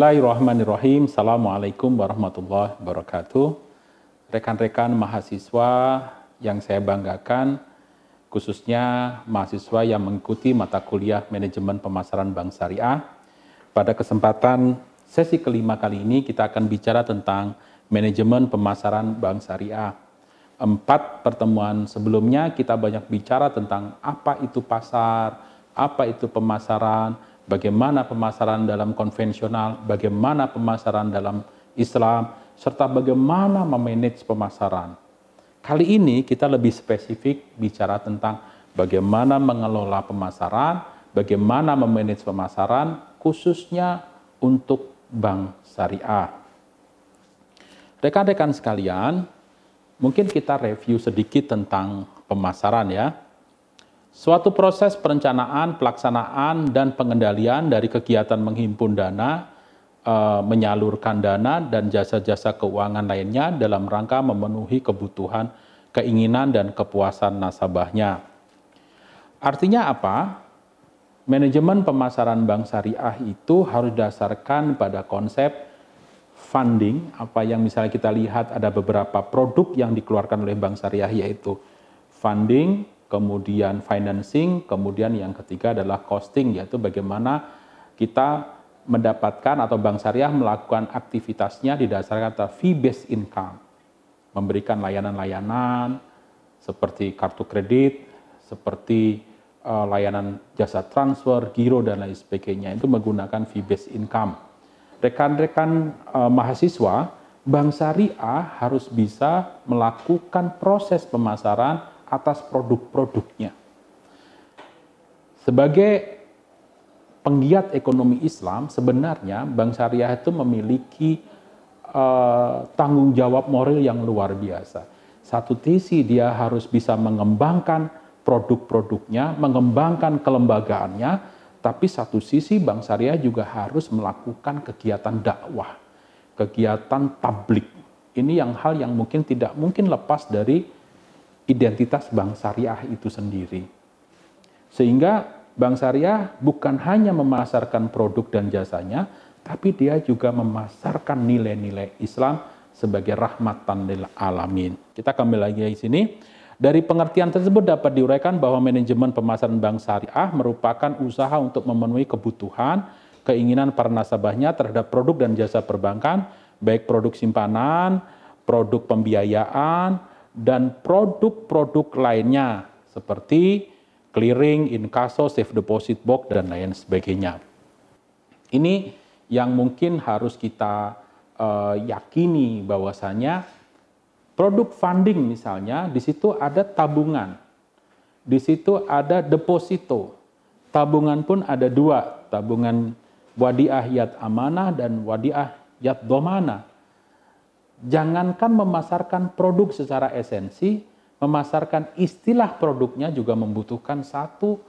Bismillahirrahmanirrahim. Assalamualaikum warahmatullahi wabarakatuh. Rekan-rekan mahasiswa yang saya banggakan, khususnya mahasiswa yang mengikuti mata kuliah manajemen pemasaran bank syariah. Pada kesempatan sesi kelima kali ini kita akan bicara tentang manajemen pemasaran bank syariah. Empat pertemuan sebelumnya kita banyak bicara tentang apa itu pasar, apa itu pemasaran, bagaimana pemasaran dalam konvensional, bagaimana pemasaran dalam Islam, serta bagaimana memanage pemasaran. Kali ini kita lebih spesifik bicara tentang bagaimana mengelola pemasaran, bagaimana memanage pemasaran, khususnya untuk bank syariah. Rekan-rekan sekalian, mungkin kita review sedikit tentang pemasaran ya. Suatu proses perencanaan, pelaksanaan, dan pengendalian dari kegiatan menghimpun dana, eh, menyalurkan dana, dan jasa-jasa keuangan lainnya dalam rangka memenuhi kebutuhan, keinginan, dan kepuasan nasabahnya. Artinya apa? Manajemen pemasaran bank syariah itu harus dasarkan pada konsep funding, apa yang misalnya kita lihat ada beberapa produk yang dikeluarkan oleh bank syariah yaitu funding, kemudian financing, kemudian yang ketiga adalah costing, yaitu bagaimana kita mendapatkan atau bank syariah melakukan aktivitasnya didasarkan atas fee-based income, memberikan layanan-layanan seperti kartu kredit, seperti eh, layanan jasa transfer, giro, dan lain sebagainya. Itu menggunakan fee-based income. Rekan-rekan eh, mahasiswa, bank syariah harus bisa melakukan proses pemasaran atas produk-produknya. Sebagai penggiat ekonomi Islam, sebenarnya Bank Syariah itu memiliki uh, tanggung jawab moral yang luar biasa. Satu sisi dia harus bisa mengembangkan produk-produknya, mengembangkan kelembagaannya, tapi satu sisi Bank Syariah juga harus melakukan kegiatan dakwah, kegiatan publik. Ini yang hal yang mungkin tidak mungkin lepas dari identitas bank syariah itu sendiri. Sehingga bank syariah bukan hanya memasarkan produk dan jasanya, tapi dia juga memasarkan nilai-nilai Islam sebagai rahmatan lil alamin. Kita kembali lagi di sini. Dari pengertian tersebut dapat diuraikan bahwa manajemen pemasaran bank syariah merupakan usaha untuk memenuhi kebutuhan, keinginan para nasabahnya terhadap produk dan jasa perbankan, baik produk simpanan, produk pembiayaan, dan produk-produk lainnya seperti clearing, inkaso, safe deposit box, dan lain sebagainya. Ini yang mungkin harus kita uh, yakini bahwasanya produk funding misalnya di situ ada tabungan, di situ ada deposito, tabungan pun ada dua, tabungan wadiah yat amanah dan wadiah yat domana jangankan memasarkan produk secara esensi, memasarkan istilah produknya juga membutuhkan satu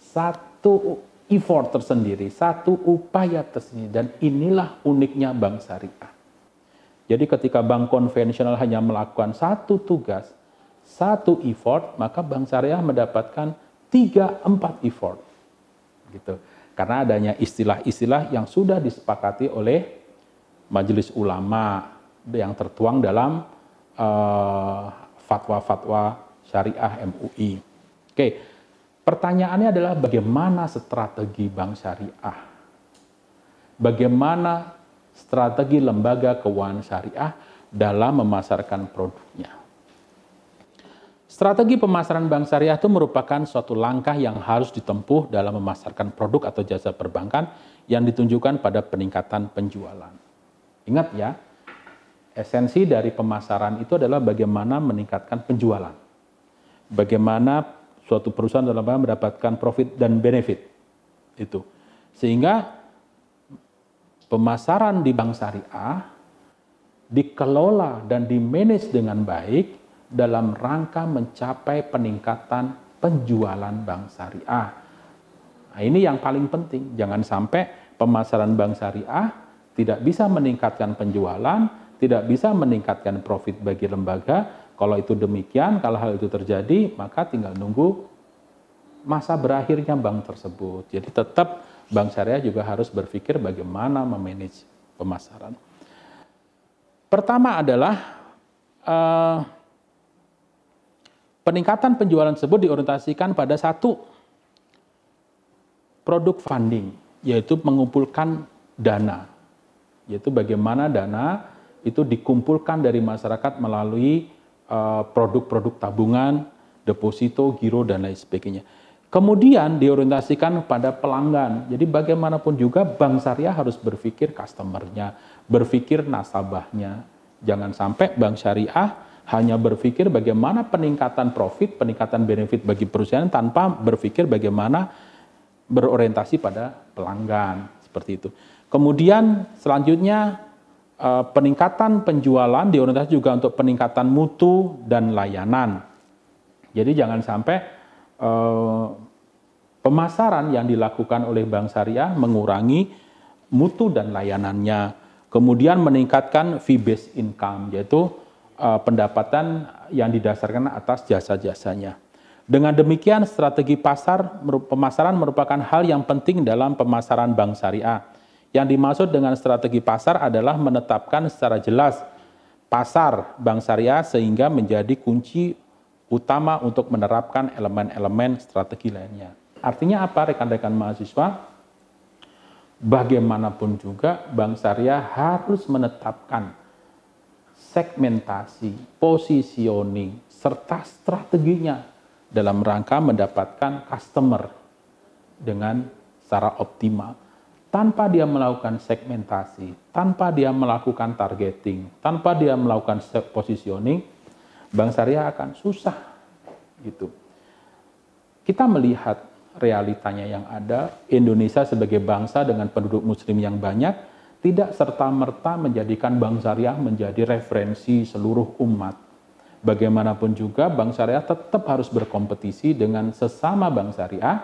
satu effort tersendiri, satu upaya tersendiri dan inilah uniknya bank syariah. Jadi ketika bank konvensional hanya melakukan satu tugas, satu effort, maka bank syariah mendapatkan tiga empat effort. Gitu. Karena adanya istilah-istilah yang sudah disepakati oleh majelis ulama, yang tertuang dalam eh, fatwa-fatwa uh, syariah MUI. Oke, pertanyaannya adalah bagaimana strategi bank syariah? Bagaimana strategi lembaga keuangan syariah dalam memasarkan produknya? Strategi pemasaran bank syariah itu merupakan suatu langkah yang harus ditempuh dalam memasarkan produk atau jasa perbankan yang ditunjukkan pada peningkatan penjualan. Ingat ya, Esensi dari pemasaran itu adalah bagaimana meningkatkan penjualan. Bagaimana suatu perusahaan dalam hal mendapatkan profit dan benefit. Itu. Sehingga pemasaran di bank syariah dikelola dan dimanage dengan baik dalam rangka mencapai peningkatan penjualan bank syariah. Nah, ini yang paling penting. Jangan sampai pemasaran bank syariah tidak bisa meningkatkan penjualan tidak bisa meningkatkan profit bagi lembaga. Kalau itu demikian, kalau hal itu terjadi, maka tinggal nunggu masa berakhirnya bank tersebut. Jadi tetap bank syariah juga harus berpikir bagaimana memanage pemasaran. Pertama adalah eh, peningkatan penjualan tersebut diorientasikan pada satu produk funding, yaitu mengumpulkan dana, yaitu bagaimana dana itu dikumpulkan dari masyarakat melalui eh, produk-produk uh, tabungan, deposito, giro, dan lain sebagainya. Kemudian diorientasikan pada pelanggan. Jadi bagaimanapun juga bank syariah harus berpikir customernya, berpikir nasabahnya. Jangan sampai bank syariah hanya berpikir bagaimana peningkatan profit, peningkatan benefit bagi perusahaan tanpa berpikir bagaimana berorientasi pada pelanggan seperti itu. Kemudian selanjutnya Eh, peningkatan penjualan diorientasi juga untuk peningkatan mutu dan layanan. Jadi jangan sampai uh, pemasaran yang dilakukan oleh bank syariah mengurangi mutu dan layanannya. Kemudian meningkatkan fee based income yaitu uh, pendapatan yang didasarkan atas jasa-jasanya. Dengan demikian strategi pasar pemasaran merupakan hal yang penting dalam pemasaran bank syariah yang dimaksud dengan strategi pasar adalah menetapkan secara jelas pasar bank syariah sehingga menjadi kunci utama untuk menerapkan elemen-elemen strategi lainnya. Artinya apa rekan-rekan mahasiswa? Bagaimanapun juga bank syariah harus menetapkan segmentasi, positioning, serta strateginya dalam rangka mendapatkan customer dengan secara optimal tanpa dia melakukan segmentasi, tanpa dia melakukan targeting, tanpa dia melakukan positioning, bank syariah akan susah gitu. Kita melihat realitanya yang ada, Indonesia sebagai bangsa dengan penduduk muslim yang banyak tidak serta-merta menjadikan bank syariah menjadi referensi seluruh umat. Bagaimanapun juga bank syariah tetap harus berkompetisi dengan sesama bank syariah,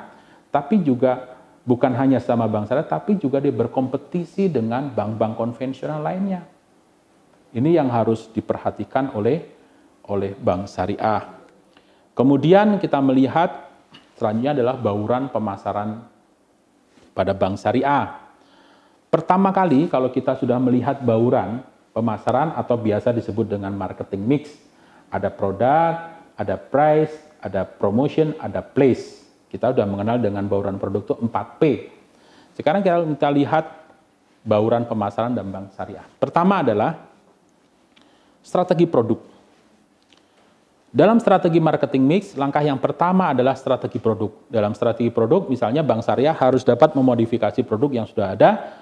tapi juga bukan hanya sama bank syariah, tapi juga dia berkompetisi dengan bank-bank konvensional lainnya. Ini yang harus diperhatikan oleh oleh bank syariah. Kemudian kita melihat selanjutnya adalah bauran pemasaran pada bank syariah. Pertama kali kalau kita sudah melihat bauran pemasaran atau biasa disebut dengan marketing mix, ada produk, ada price, ada promotion, ada place. Kita sudah mengenal dengan bauran produk itu 4P. Sekarang kita, lihat bauran pemasaran dan bank syariah. Pertama adalah strategi produk. Dalam strategi marketing mix, langkah yang pertama adalah strategi produk. Dalam strategi produk, misalnya bank syariah harus dapat memodifikasi produk yang sudah ada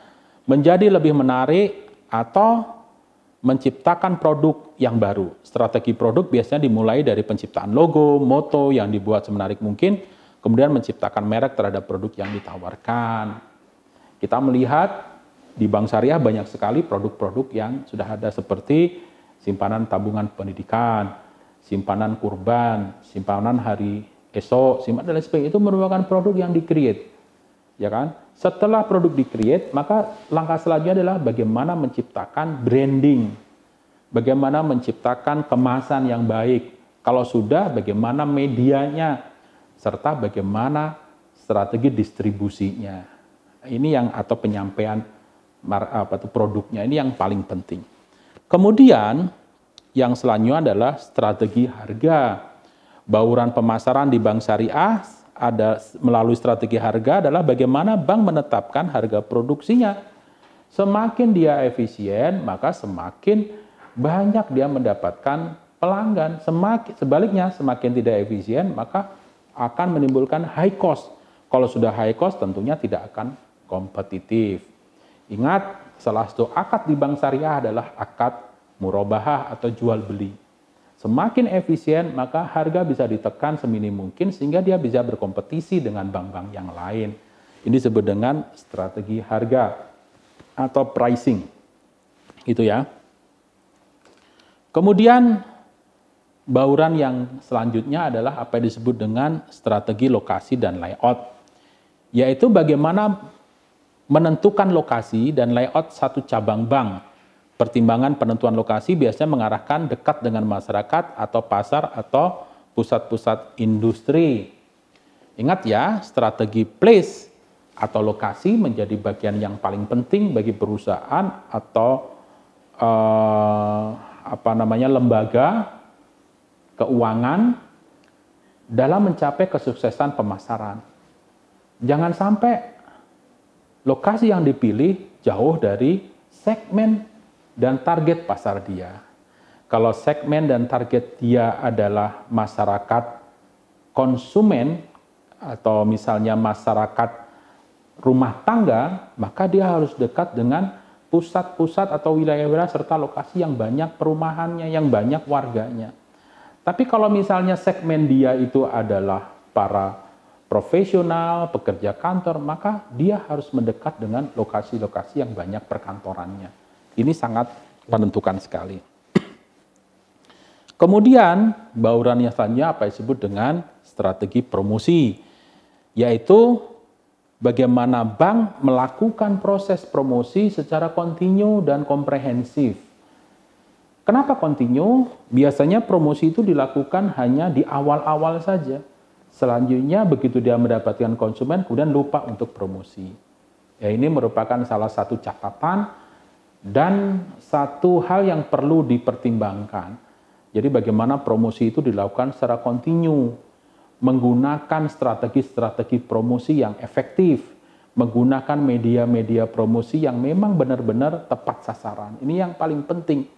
menjadi lebih menarik atau menciptakan produk yang baru. Strategi produk biasanya dimulai dari penciptaan logo, moto yang dibuat semenarik mungkin, kemudian menciptakan merek terhadap produk yang ditawarkan. Kita melihat di bank syariah banyak sekali produk-produk yang sudah ada seperti simpanan tabungan pendidikan, simpanan kurban, simpanan hari esok, simpanan dan lain sebagainya itu merupakan produk yang di-create. Ya kan? Setelah produk di-create, maka langkah selanjutnya adalah bagaimana menciptakan branding. Bagaimana menciptakan kemasan yang baik. Kalau sudah bagaimana medianya serta bagaimana strategi distribusinya. Ini yang atau penyampaian apa itu produknya ini yang paling penting. Kemudian yang selanjutnya adalah strategi harga. Bauran pemasaran di bank syariah ada melalui strategi harga adalah bagaimana bank menetapkan harga produksinya. Semakin dia efisien, maka semakin banyak dia mendapatkan pelanggan. Semakin sebaliknya, semakin tidak efisien, maka akan menimbulkan high cost. Kalau sudah high cost tentunya tidak akan kompetitif. Ingat, salah satu akad di bank syariah adalah akad murabahah atau jual beli. Semakin efisien, maka harga bisa ditekan seminim mungkin sehingga dia bisa berkompetisi dengan bank-bank yang lain. Ini disebut dengan strategi harga atau pricing. Itu ya. Kemudian Bauran yang selanjutnya adalah apa yang disebut dengan strategi lokasi dan layout, yaitu bagaimana menentukan lokasi dan layout satu cabang bank. Pertimbangan penentuan lokasi biasanya mengarahkan dekat dengan masyarakat atau pasar atau pusat-pusat industri. Ingat ya, strategi place atau lokasi menjadi bagian yang paling penting bagi perusahaan atau eh, apa namanya lembaga keuangan dalam mencapai kesuksesan pemasaran. Jangan sampai lokasi yang dipilih jauh dari segmen dan target pasar dia. Kalau segmen dan target dia adalah masyarakat konsumen atau misalnya masyarakat rumah tangga, maka dia harus dekat dengan pusat-pusat atau wilayah-wilayah serta lokasi yang banyak perumahannya, yang banyak warganya. Tapi kalau misalnya segmen dia itu adalah para profesional, pekerja kantor, maka dia harus mendekat dengan lokasi-lokasi yang banyak perkantorannya. Ini sangat menentukan sekali. Kemudian baurannya selanjutnya apa disebut dengan strategi promosi, yaitu bagaimana bank melakukan proses promosi secara kontinu dan komprehensif Kenapa continue? Biasanya promosi itu dilakukan hanya di awal-awal saja. Selanjutnya begitu dia mendapatkan konsumen kemudian lupa untuk promosi. Ya ini merupakan salah satu catatan dan satu hal yang perlu dipertimbangkan. Jadi bagaimana promosi itu dilakukan secara kontinu menggunakan strategi-strategi promosi yang efektif, menggunakan media-media promosi yang memang benar-benar tepat sasaran. Ini yang paling penting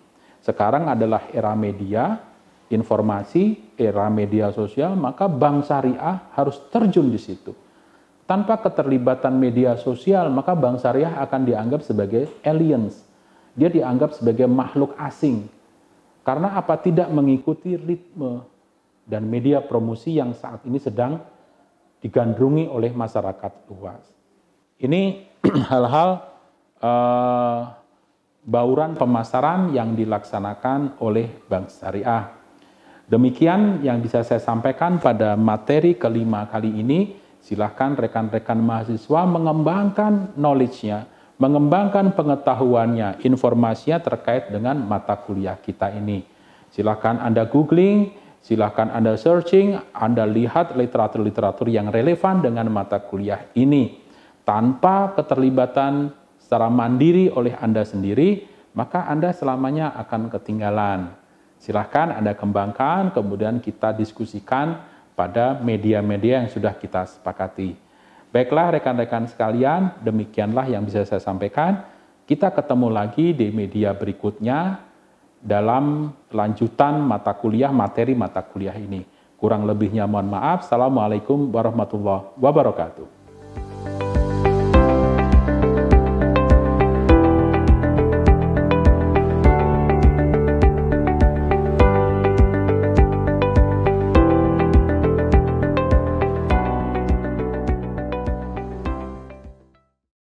sekarang adalah era media, informasi, era media sosial, maka bank syariah harus terjun di situ. Tanpa keterlibatan media sosial, maka bank syariah akan dianggap sebagai aliens. Dia dianggap sebagai makhluk asing. Karena apa? Tidak mengikuti ritme dan media promosi yang saat ini sedang digandrungi oleh masyarakat luas. Ini hal-hal uh, bauran pemasaran yang dilaksanakan oleh bank syariah. Demikian yang bisa saya sampaikan pada materi kelima kali ini. Silahkan rekan-rekan mahasiswa mengembangkan knowledge-nya, mengembangkan pengetahuannya, informasinya terkait dengan mata kuliah kita ini. Silahkan Anda googling, silahkan Anda searching, Anda lihat literatur-literatur yang relevan dengan mata kuliah ini. Tanpa keterlibatan secara mandiri oleh Anda sendiri, maka Anda selamanya akan ketinggalan. Silahkan Anda kembangkan, kemudian kita diskusikan pada media-media yang sudah kita sepakati. Baiklah rekan-rekan sekalian, demikianlah yang bisa saya sampaikan. Kita ketemu lagi di media berikutnya dalam lanjutan mata kuliah materi mata kuliah ini. Kurang lebihnya mohon maaf. Assalamualaikum warahmatullahi wabarakatuh.